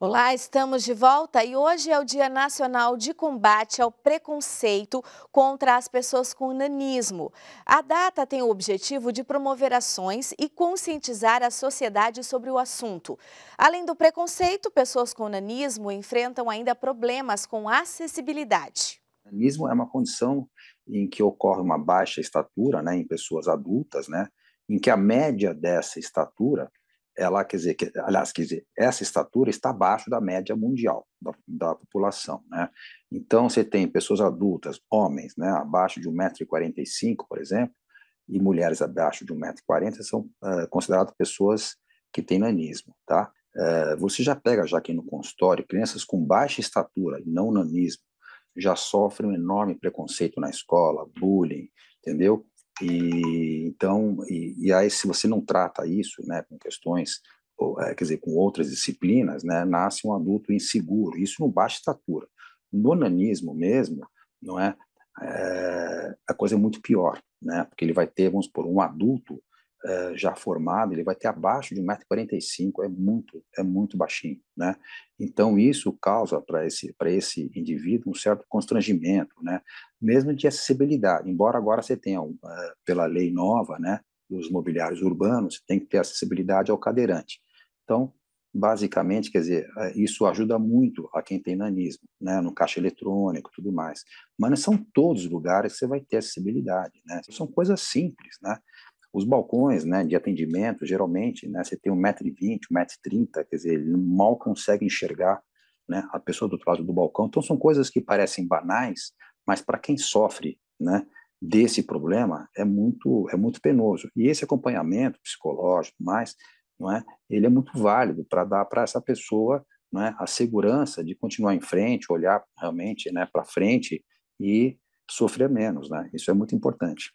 Olá, estamos de volta e hoje é o Dia Nacional de Combate ao Preconceito contra as Pessoas com Nanismo. A data tem o objetivo de promover ações e conscientizar a sociedade sobre o assunto. Além do preconceito, pessoas com nanismo enfrentam ainda problemas com acessibilidade. Nanismo é uma condição em que ocorre uma baixa estatura né, em pessoas adultas, né, em que a média dessa estatura ela quer dizer, que, aliás, quer dizer, essa estatura está abaixo da média mundial da, da população, né? Então você tem pessoas adultas, homens, né, abaixo de 1,45m, por exemplo, e mulheres abaixo de 1,40m são uh, consideradas pessoas que têm nanismo, tá? Uh, você já pega já aqui no consultório crianças com baixa estatura e não nanismo já sofrem um enorme preconceito na escola, bullying, entendeu? E então, e, e aí se você não trata isso, né, com questões, ou, é, quer dizer, com outras disciplinas, né, nasce um adulto inseguro. Isso não baixa estatura. No onanismo mesmo, não é, é, a coisa é muito pior, né? Porque ele vai ter, vamos por um adulto eh, já formado, ele vai ter abaixo de 1,45m, é muito, é muito baixinho, né? Então isso causa para esse, esse indivíduo um certo constrangimento, né? Mesmo de acessibilidade, embora agora você tenha, uh, pela lei nova, né, dos mobiliários urbanos, tem que ter acessibilidade ao cadeirante. Então, basicamente, quer dizer, eh, isso ajuda muito a quem tem nanismo, né, no caixa eletrônico, tudo mais. Mas não são todos os lugares que você vai ter acessibilidade, né? São coisas simples, né? Os balcões né, de atendimento, geralmente, né, você tem 1,20m, 1,30m, quer dizer, ele mal consegue enxergar né, a pessoa do outro lado do balcão. Então, são coisas que parecem banais, mas para quem sofre né, desse problema é muito, é muito penoso. E esse acompanhamento psicológico, mais, não é, ele é muito válido para dar para essa pessoa é, a segurança de continuar em frente, olhar realmente né, para frente e sofrer menos. Né? Isso é muito importante.